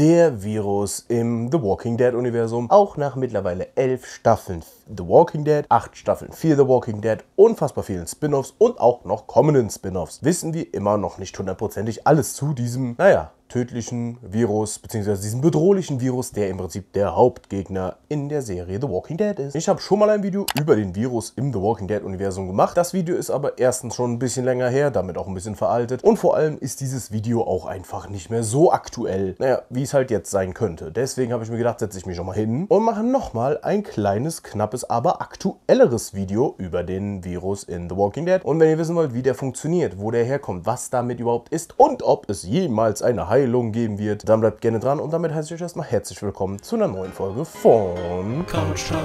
der Virus im The Walking Dead-Universum. Auch nach mittlerweile elf Staffeln The Walking Dead, acht Staffeln 4 The Walking Dead, unfassbar vielen Spin-offs und auch noch kommenden Spin-offs wissen wir immer noch nicht hundertprozentig alles zu diesem, naja, tödlichen Virus, beziehungsweise diesen bedrohlichen Virus, der im Prinzip der Hauptgegner in der Serie The Walking Dead ist. Ich habe schon mal ein Video über den Virus im The Walking Dead Universum gemacht. Das Video ist aber erstens schon ein bisschen länger her, damit auch ein bisschen veraltet. Und vor allem ist dieses Video auch einfach nicht mehr so aktuell, naja, wie es halt jetzt sein könnte. Deswegen habe ich mir gedacht, setze ich mich nochmal hin und mache nochmal ein kleines, knappes, aber aktuelleres Video über den Virus in The Walking Dead. Und wenn ihr wissen wollt, wie der funktioniert, wo der herkommt, was damit überhaupt ist und ob es jemals eine Heilung Heilung geben wird. Dann bleibt gerne dran und damit heiße ich euch erstmal herzlich willkommen zu einer neuen Folge von Couch Time.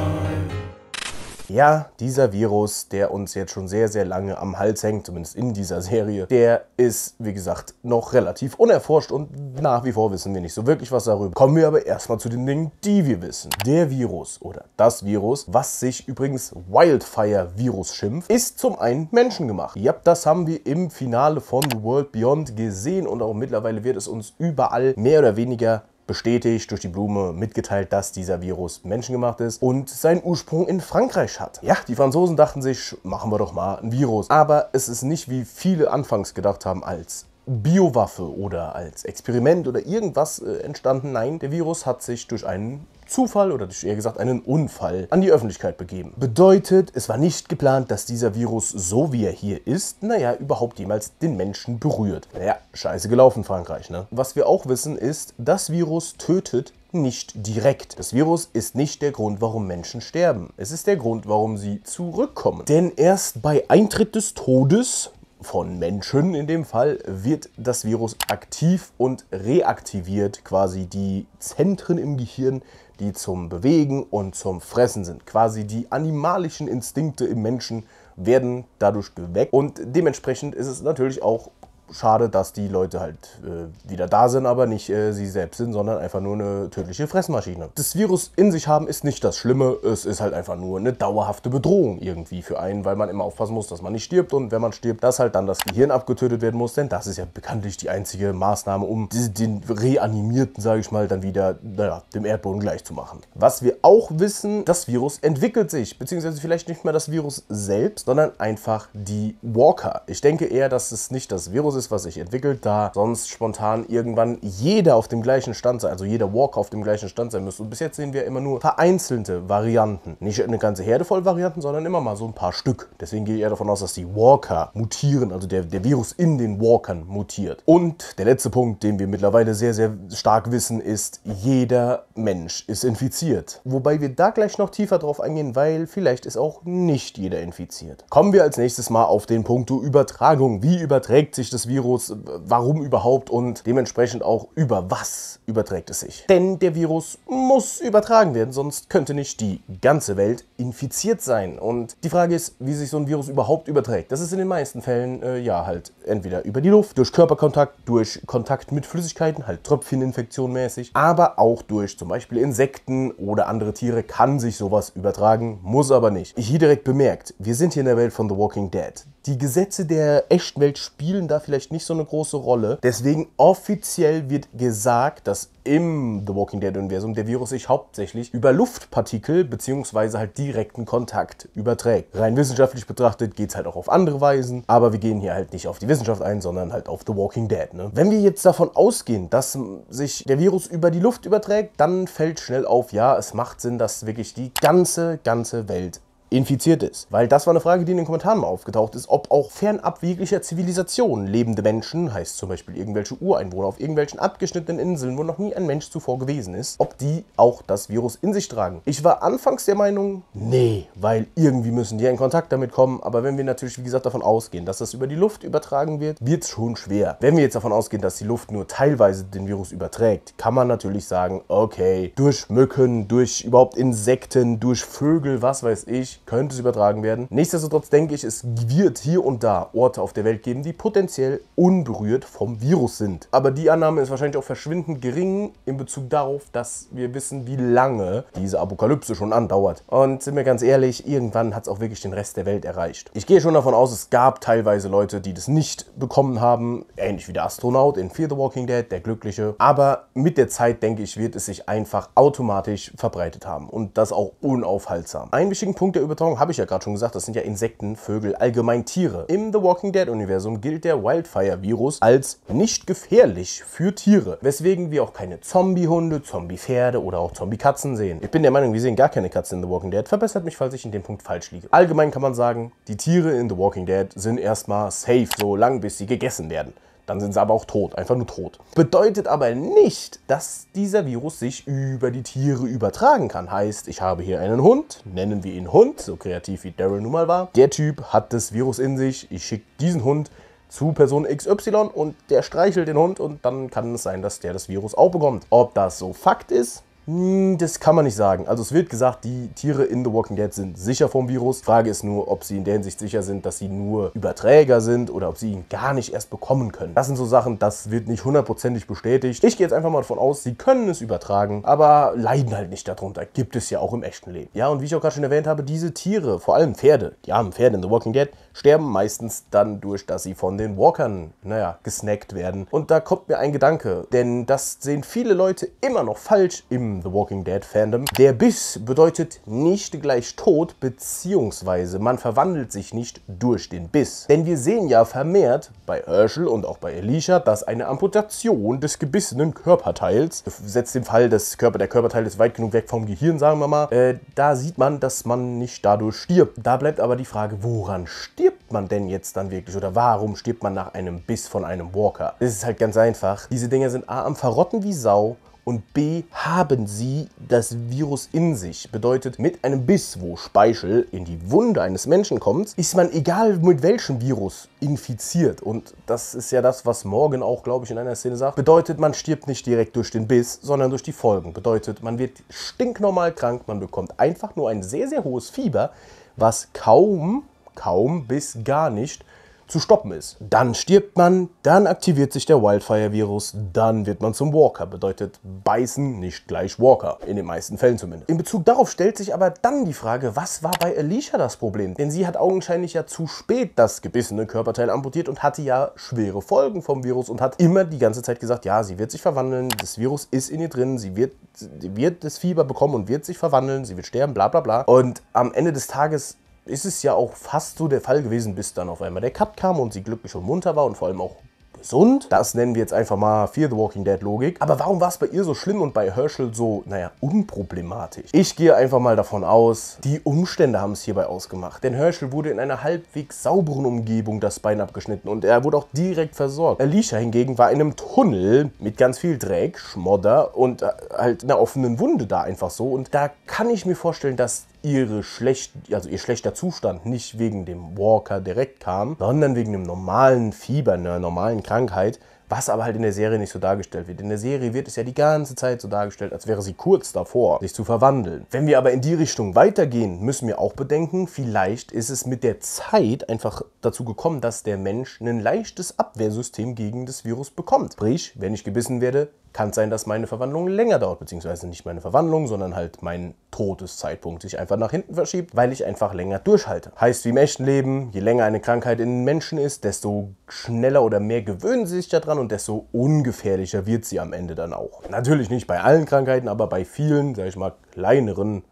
Ja, dieser Virus, der uns jetzt schon sehr, sehr lange am Hals hängt, zumindest in dieser Serie, der ist, wie gesagt, noch relativ unerforscht und nach wie vor wissen wir nicht so wirklich was darüber. Kommen wir aber erstmal zu den Dingen, die wir wissen. Der Virus oder das Virus, was sich übrigens Wildfire-Virus schimpft, ist zum einen menschengemacht. Ja, das haben wir im Finale von The World Beyond gesehen und auch mittlerweile wird es uns überall mehr oder weniger bestätigt, durch die Blume mitgeteilt, dass dieser Virus menschengemacht ist und seinen Ursprung in Frankreich hat. Ja, die Franzosen dachten sich, machen wir doch mal ein Virus. Aber es ist nicht, wie viele anfangs gedacht haben, als Biowaffe oder als Experiment oder irgendwas äh, entstanden. Nein, der Virus hat sich durch einen Zufall oder eher gesagt einen Unfall an die Öffentlichkeit begeben. Bedeutet, es war nicht geplant, dass dieser Virus, so wie er hier ist, naja, überhaupt jemals den Menschen berührt. Naja, scheiße gelaufen Frankreich, ne? Was wir auch wissen ist, das Virus tötet nicht direkt. Das Virus ist nicht der Grund, warum Menschen sterben. Es ist der Grund, warum sie zurückkommen. Denn erst bei Eintritt des Todes von Menschen in dem Fall, wird das Virus aktiv und reaktiviert quasi die Zentren im Gehirn, die zum Bewegen und zum Fressen sind. Quasi die animalischen Instinkte im Menschen werden dadurch geweckt und dementsprechend ist es natürlich auch schade, dass die Leute halt äh, wieder da sind, aber nicht äh, sie selbst sind, sondern einfach nur eine tödliche Fressmaschine. Das Virus in sich haben ist nicht das Schlimme, es ist halt einfach nur eine dauerhafte Bedrohung irgendwie für einen, weil man immer aufpassen muss, dass man nicht stirbt und wenn man stirbt, dass halt dann das Gehirn abgetötet werden muss, denn das ist ja bekanntlich die einzige Maßnahme, um den reanimierten, sage ich mal, dann wieder, naja, dem Erdboden gleich zu machen. Was wir auch wissen, das Virus entwickelt sich, beziehungsweise vielleicht nicht mehr das Virus selbst, sondern einfach die Walker. Ich denke eher, dass es nicht das Virus Haus ist, was sich entwickelt, da sonst spontan irgendwann jeder auf dem gleichen Stand sein, also jeder Walker auf dem gleichen Stand sein müsste. Und bis jetzt sehen wir immer nur vereinzelte Varianten. Nicht eine ganze Herde voll Varianten, sondern immer mal so ein paar Stück. Deswegen gehe ich eher davon aus, dass die Walker mutieren, also der, der Virus in den Walkern mutiert. Und der letzte Punkt, den wir mittlerweile sehr, sehr stark wissen, ist, jeder Mensch ist infiziert. Wobei wir da gleich noch tiefer drauf eingehen, weil vielleicht ist auch nicht jeder infiziert. Kommen wir als nächstes mal auf den Punkt Übertragung. Wie überträgt sich das Virus, warum überhaupt und dementsprechend auch über was überträgt es sich. Denn der Virus muss übertragen werden, sonst könnte nicht die ganze Welt infiziert sein. Und die Frage ist, wie sich so ein Virus überhaupt überträgt. Das ist in den meisten Fällen äh, ja halt entweder über die Luft, durch Körperkontakt, durch Kontakt mit Flüssigkeiten, halt Tröpfcheninfektion mäßig, aber auch durch zum Beispiel Insekten oder andere Tiere kann sich sowas übertragen, muss aber nicht. hier direkt bemerkt, wir sind hier in der Welt von The Walking Dead. Die Gesetze der echten Welt spielen da vielleicht nicht so eine große Rolle. Deswegen offiziell wird gesagt, dass im The Walking Dead-Universum der Virus sich hauptsächlich über Luftpartikel bzw. halt direkten Kontakt überträgt. Rein wissenschaftlich betrachtet geht es halt auch auf andere Weisen, aber wir gehen hier halt nicht auf die Wissenschaft ein, sondern halt auf The Walking Dead. Ne? Wenn wir jetzt davon ausgehen, dass sich der Virus über die Luft überträgt, dann fällt schnell auf, ja, es macht Sinn, dass wirklich die ganze, ganze Welt infiziert ist. Weil das war eine Frage, die in den Kommentaren mal aufgetaucht ist, ob auch fernab jeglicher Zivilisation lebende Menschen, heißt zum Beispiel irgendwelche Ureinwohner auf irgendwelchen abgeschnittenen Inseln, wo noch nie ein Mensch zuvor gewesen ist, ob die auch das Virus in sich tragen. Ich war anfangs der Meinung, nee, weil irgendwie müssen die in Kontakt damit kommen, aber wenn wir natürlich, wie gesagt, davon ausgehen, dass das über die Luft übertragen wird, wird es schon schwer. Wenn wir jetzt davon ausgehen, dass die Luft nur teilweise den Virus überträgt, kann man natürlich sagen, okay, durch Mücken, durch überhaupt Insekten, durch Vögel, was weiß ich, könnte es übertragen werden. Nichtsdestotrotz denke ich, es wird hier und da Orte auf der Welt geben, die potenziell unberührt vom Virus sind. Aber die Annahme ist wahrscheinlich auch verschwindend gering in Bezug darauf, dass wir wissen, wie lange diese Apokalypse schon andauert. Und sind wir ganz ehrlich, irgendwann hat es auch wirklich den Rest der Welt erreicht. Ich gehe schon davon aus, es gab teilweise Leute, die das nicht bekommen haben, ähnlich wie der Astronaut in Fear the Walking Dead, der Glückliche. Aber mit der Zeit, denke ich, wird es sich einfach automatisch verbreitet haben und das auch unaufhaltsam. Einen wichtigen Punkt, der Übertragung habe ich ja gerade schon gesagt, das sind ja Insekten, Vögel, allgemein Tiere. Im The Walking Dead-Universum gilt der Wildfire-Virus als nicht gefährlich für Tiere, weswegen wir auch keine Zombie-Hunde, Zombie-Pferde oder auch Zombie-Katzen sehen. Ich bin der Meinung, wir sehen gar keine Katzen in The Walking Dead. Verbessert mich, falls ich in dem Punkt falsch liege. Allgemein kann man sagen, die Tiere in The Walking Dead sind erstmal safe, solange bis sie gegessen werden. Dann sind sie aber auch tot, einfach nur tot. Bedeutet aber nicht, dass dieser Virus sich über die Tiere übertragen kann. Heißt, ich habe hier einen Hund, nennen wir ihn Hund, so kreativ wie Daryl nun mal war. Der Typ hat das Virus in sich, ich schicke diesen Hund zu Person XY und der streichelt den Hund und dann kann es sein, dass der das Virus auch bekommt. Ob das so Fakt ist, hm, das kann man nicht sagen. Also es wird gesagt, die Tiere in The Walking Dead sind sicher vom Virus. Frage ist nur, ob sie in der Hinsicht sicher sind, dass sie nur Überträger sind oder ob sie ihn gar nicht erst bekommen können. Das sind so Sachen, das wird nicht hundertprozentig bestätigt. Ich gehe jetzt einfach mal davon aus, sie können es übertragen, aber leiden halt nicht darunter. Gibt es ja auch im echten Leben. Ja, und wie ich auch gerade schon erwähnt habe, diese Tiere, vor allem Pferde, die armen Pferde in The Walking Dead, sterben meistens dann durch, dass sie von den Walkern, naja, gesnackt werden. Und da kommt mir ein Gedanke, denn das sehen viele Leute immer noch falsch im The Walking Dead Fandom. Der Biss bedeutet nicht gleich Tod, beziehungsweise man verwandelt sich nicht durch den Biss. Denn wir sehen ja vermehrt bei Urschel und auch bei Alicia, dass eine Amputation des gebissenen Körperteils, setzt den Fall, dass Körper, der Körperteil ist weit genug weg vom Gehirn, sagen wir mal, äh, da sieht man, dass man nicht dadurch stirbt. Da bleibt aber die Frage, woran stirbt man denn jetzt dann wirklich oder warum stirbt man nach einem Biss von einem Walker? Es ist halt ganz einfach. Diese Dinger sind A am Verrotten wie Sau und B haben sie das Virus in sich. Bedeutet, mit einem Biss, wo Speichel in die Wunde eines Menschen kommt, ist man egal mit welchem Virus infiziert. Und das ist ja das, was Morgan auch, glaube ich, in einer Szene sagt. Bedeutet, man stirbt nicht direkt durch den Biss, sondern durch die Folgen. Bedeutet, man wird stinknormal krank, man bekommt einfach nur ein sehr, sehr hohes Fieber, was kaum, kaum bis gar nicht zu stoppen ist. Dann stirbt man, dann aktiviert sich der Wildfire-Virus, dann wird man zum Walker. Bedeutet beißen nicht gleich Walker. In den meisten Fällen zumindest. In Bezug darauf stellt sich aber dann die Frage, was war bei Alicia das Problem? Denn sie hat augenscheinlich ja zu spät das gebissene Körperteil amputiert und hatte ja schwere Folgen vom Virus und hat immer die ganze Zeit gesagt, ja, sie wird sich verwandeln, das Virus ist in ihr drin, sie wird, sie wird das Fieber bekommen und wird sich verwandeln, sie wird sterben, bla bla bla. Und am Ende des Tages ist es ja auch fast so der Fall gewesen, bis dann auf einmal der Cut kam und sie glücklich und munter war und vor allem auch gesund. Das nennen wir jetzt einfach mal Fear the Walking Dead Logik. Aber warum war es bei ihr so schlimm und bei Herschel so, naja, unproblematisch? Ich gehe einfach mal davon aus, die Umstände haben es hierbei ausgemacht. Denn Herschel wurde in einer halbwegs sauberen Umgebung das Bein abgeschnitten und er wurde auch direkt versorgt. Alicia hingegen war in einem Tunnel mit ganz viel Dreck, Schmodder und äh, halt einer offenen Wunde da einfach so. Und da kann ich mir vorstellen, dass ihre schlecht, also ihr schlechter Zustand nicht wegen dem Walker direkt kam, sondern wegen einem normalen Fieber, einer normalen Krankheit, was aber halt in der Serie nicht so dargestellt wird. In der Serie wird es ja die ganze Zeit so dargestellt, als wäre sie kurz davor, sich zu verwandeln. Wenn wir aber in die Richtung weitergehen, müssen wir auch bedenken, vielleicht ist es mit der Zeit einfach dazu gekommen, dass der Mensch ein leichtes Abwehrsystem gegen das Virus bekommt. Sprich, wenn ich gebissen werde, kann es sein, dass meine Verwandlung länger dauert, beziehungsweise nicht meine Verwandlung, sondern halt mein Todeszeitpunkt sich einfach nach hinten verschiebt, weil ich einfach länger durchhalte. Heißt wie im echten Leben, je länger eine Krankheit in Menschen ist, desto schneller oder mehr gewöhnen sie sich daran und desto ungefährlicher wird sie am Ende dann auch. Natürlich nicht bei allen Krankheiten, aber bei vielen, sag ich mal, kleineren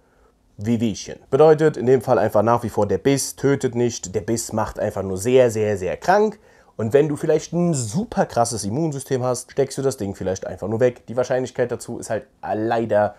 Wehwehchen. Bedeutet in dem Fall einfach nach wie vor, der Biss tötet nicht, der Biss macht einfach nur sehr, sehr, sehr krank. Und wenn du vielleicht ein super krasses Immunsystem hast, steckst du das Ding vielleicht einfach nur weg. Die Wahrscheinlichkeit dazu ist halt leider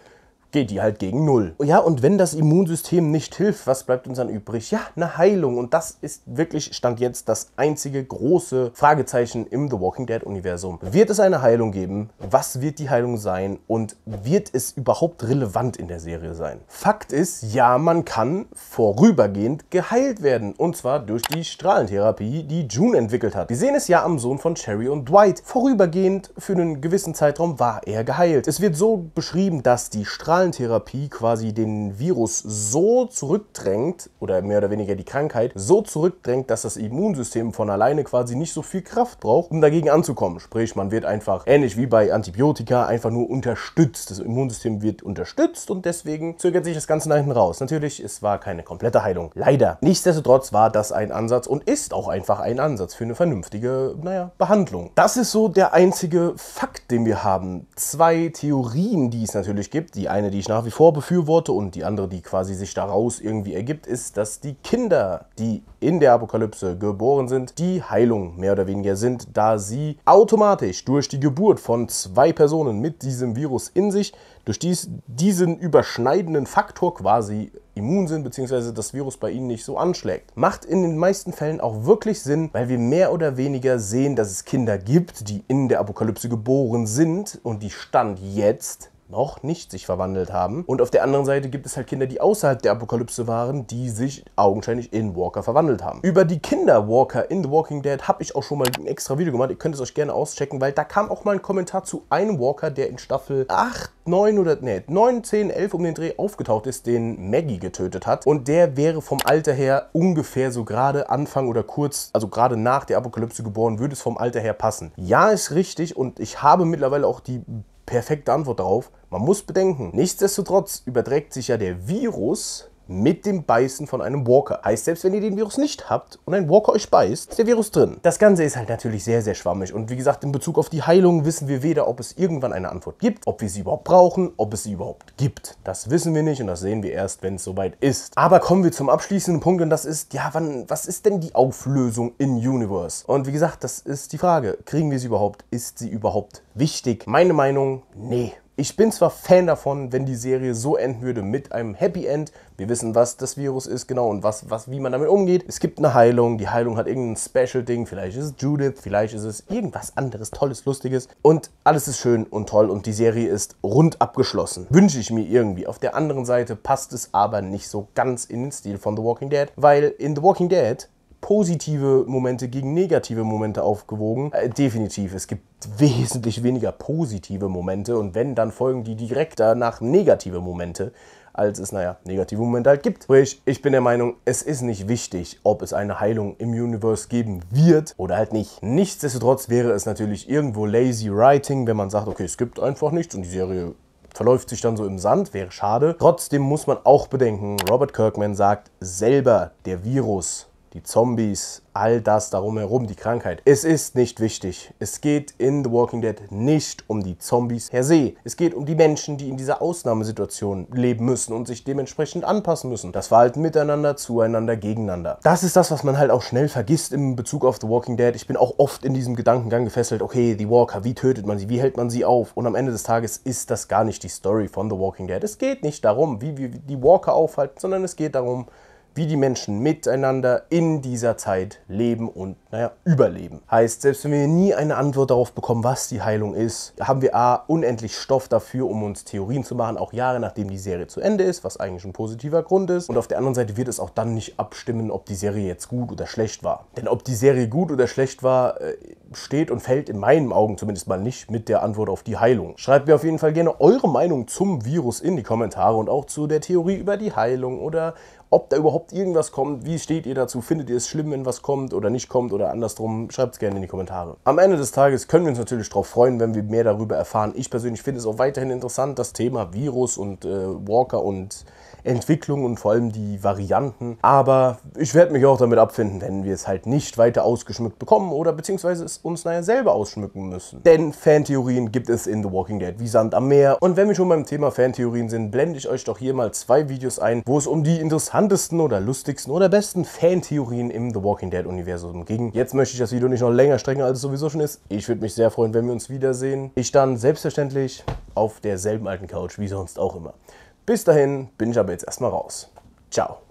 geht die halt gegen Null. Ja, und wenn das Immunsystem nicht hilft, was bleibt uns dann übrig? Ja, eine Heilung. Und das ist wirklich, stand jetzt, das einzige große Fragezeichen im The Walking Dead-Universum. Wird es eine Heilung geben? Was wird die Heilung sein? Und wird es überhaupt relevant in der Serie sein? Fakt ist, ja, man kann vorübergehend geheilt werden. Und zwar durch die Strahlentherapie, die June entwickelt hat. Wir sehen es ja am Sohn von Sherry und Dwight. Vorübergehend für einen gewissen Zeitraum war er geheilt. Es wird so beschrieben, dass die Strahlentherapie normalen quasi den Virus so zurückdrängt oder mehr oder weniger die Krankheit so zurückdrängt, dass das Immunsystem von alleine quasi nicht so viel Kraft braucht, um dagegen anzukommen. Sprich, man wird einfach ähnlich wie bei Antibiotika einfach nur unterstützt. Das Immunsystem wird unterstützt und deswegen zögert sich das Ganze nach hinten raus. Natürlich, es war keine komplette Heilung. Leider. Nichtsdestotrotz war das ein Ansatz und ist auch einfach ein Ansatz für eine vernünftige, naja, Behandlung. Das ist so der einzige Fakt, den wir haben. Zwei Theorien, die es natürlich gibt. Die eine, die ich nach wie vor befürworte und die andere, die quasi sich daraus irgendwie ergibt, ist, dass die Kinder, die in der Apokalypse geboren sind, die Heilung mehr oder weniger sind, da sie automatisch durch die Geburt von zwei Personen mit diesem Virus in sich, durch dies, diesen überschneidenden Faktor quasi immun sind, beziehungsweise das Virus bei ihnen nicht so anschlägt. Macht in den meisten Fällen auch wirklich Sinn, weil wir mehr oder weniger sehen, dass es Kinder gibt, die in der Apokalypse geboren sind und die Stand jetzt noch nicht sich verwandelt haben. Und auf der anderen Seite gibt es halt Kinder, die außerhalb der Apokalypse waren, die sich augenscheinlich in Walker verwandelt haben. Über die Kinder Walker in The Walking Dead habe ich auch schon mal ein extra Video gemacht. Ihr könnt es euch gerne auschecken, weil da kam auch mal ein Kommentar zu einem Walker, der in Staffel 8, 9 oder nee, 9, 10, 11 um den Dreh aufgetaucht ist, den Maggie getötet hat. Und der wäre vom Alter her ungefähr so gerade Anfang oder kurz, also gerade nach der Apokalypse geboren, würde es vom Alter her passen. Ja, ist richtig und ich habe mittlerweile auch die perfekte Antwort darauf. Man muss bedenken, nichtsdestotrotz überträgt sich ja der Virus mit dem Beißen von einem Walker. Heißt, selbst wenn ihr den Virus nicht habt und ein Walker euch beißt, ist der Virus drin. Das Ganze ist halt natürlich sehr, sehr schwammig. Und wie gesagt, in Bezug auf die Heilung wissen wir weder, ob es irgendwann eine Antwort gibt, ob wir sie überhaupt brauchen, ob es sie überhaupt gibt. Das wissen wir nicht und das sehen wir erst, wenn es soweit ist. Aber kommen wir zum abschließenden Punkt und das ist, ja, wann, was ist denn die Auflösung in Universe? Und wie gesagt, das ist die Frage. Kriegen wir sie überhaupt? Ist sie überhaupt wichtig? Meine Meinung, nee. Ich bin zwar Fan davon, wenn die Serie so enden würde mit einem Happy End. Wir wissen, was das Virus ist, genau, und was, was, wie man damit umgeht. Es gibt eine Heilung, die Heilung hat irgendein Special-Ding. Vielleicht ist es Judith, vielleicht ist es irgendwas anderes, Tolles, Lustiges. Und alles ist schön und toll und die Serie ist rund abgeschlossen. Wünsche ich mir irgendwie. Auf der anderen Seite passt es aber nicht so ganz in den Stil von The Walking Dead, weil in The Walking Dead positive Momente gegen negative Momente aufgewogen. Äh, definitiv, es gibt wesentlich weniger positive Momente und wenn, dann folgen die direkt danach negative Momente als es, naja, negative Momente halt gibt. Sprich, ich bin der Meinung, es ist nicht wichtig, ob es eine Heilung im Universe geben wird oder halt nicht. Nichtsdestotrotz wäre es natürlich irgendwo lazy writing, wenn man sagt, okay, es gibt einfach nichts und die Serie verläuft sich dann so im Sand, wäre schade. Trotzdem muss man auch bedenken, Robert Kirkman sagt selber, der Virus die Zombies, all das darum herum, die Krankheit. Es ist nicht wichtig. Es geht in The Walking Dead nicht um die Zombies per se. Es geht um die Menschen, die in dieser Ausnahmesituation leben müssen und sich dementsprechend anpassen müssen. Das Verhalten miteinander, zueinander, gegeneinander. Das ist das, was man halt auch schnell vergisst in Bezug auf The Walking Dead. Ich bin auch oft in diesem Gedankengang gefesselt, okay, die Walker, wie tötet man sie, wie hält man sie auf? Und am Ende des Tages ist das gar nicht die Story von The Walking Dead. Es geht nicht darum, wie wir die Walker aufhalten, sondern es geht darum, wie die Menschen miteinander in dieser Zeit leben und naja, überleben. Heißt, selbst wenn wir nie eine Antwort darauf bekommen, was die Heilung ist, haben wir A, unendlich Stoff dafür, um uns Theorien zu machen, auch Jahre nachdem die Serie zu Ende ist, was eigentlich ein positiver Grund ist. Und auf der anderen Seite wird es auch dann nicht abstimmen, ob die Serie jetzt gut oder schlecht war. Denn ob die Serie gut oder schlecht war, äh, steht und fällt in meinen Augen zumindest mal nicht mit der Antwort auf die Heilung. Schreibt mir auf jeden Fall gerne eure Meinung zum Virus in die Kommentare und auch zu der Theorie über die Heilung oder ob da überhaupt irgendwas kommt, wie steht ihr dazu, findet ihr es schlimm, wenn was kommt oder nicht kommt oder andersrum, schreibt es gerne in die Kommentare. Am Ende des Tages können wir uns natürlich darauf freuen, wenn wir mehr darüber erfahren. Ich persönlich finde es auch weiterhin interessant, das Thema Virus und äh, Walker und Entwicklung und vor allem die Varianten. Aber ich werde mich auch damit abfinden, wenn wir es halt nicht weiter ausgeschmückt bekommen oder beziehungsweise es uns naja selber ausschmücken müssen. Denn Fantheorien gibt es in The Walking Dead wie Sand am Meer. Und wenn wir schon beim Thema Fantheorien sind, blende ich euch doch hier mal zwei Videos ein, wo es um die interessantesten oder lustigsten oder besten Fantheorien im The Walking Dead Universum ging. Jetzt möchte ich das Video nicht noch länger strecken, als es sowieso schon ist. Ich würde mich sehr freuen, wenn wir uns wiedersehen. Ich dann selbstverständlich auf derselben alten Couch wie sonst auch immer. Bis dahin bin ich aber jetzt erstmal raus. Ciao.